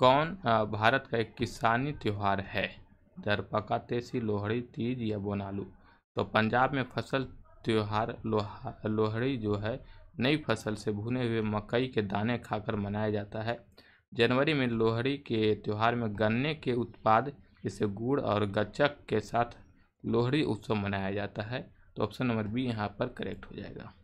कौन भारत का एक किसानी त्यौहार है दरपका तेसी लोहड़ी तीज या बोनालू तो पंजाब में फसल त्यौहार लोहा लोहड़ी जो है नई फसल से भुने हुए मकई के दाने खाकर मनाया जाता है जनवरी में लोहड़ी के त्यौहार में गन्ने के उत्पाद जैसे गुड़ और गच्चक के साथ लोहड़ी उत्सव मनाया जाता है तो ऑप्शन नंबर बी यहाँ पर करेक्ट हो जाएगा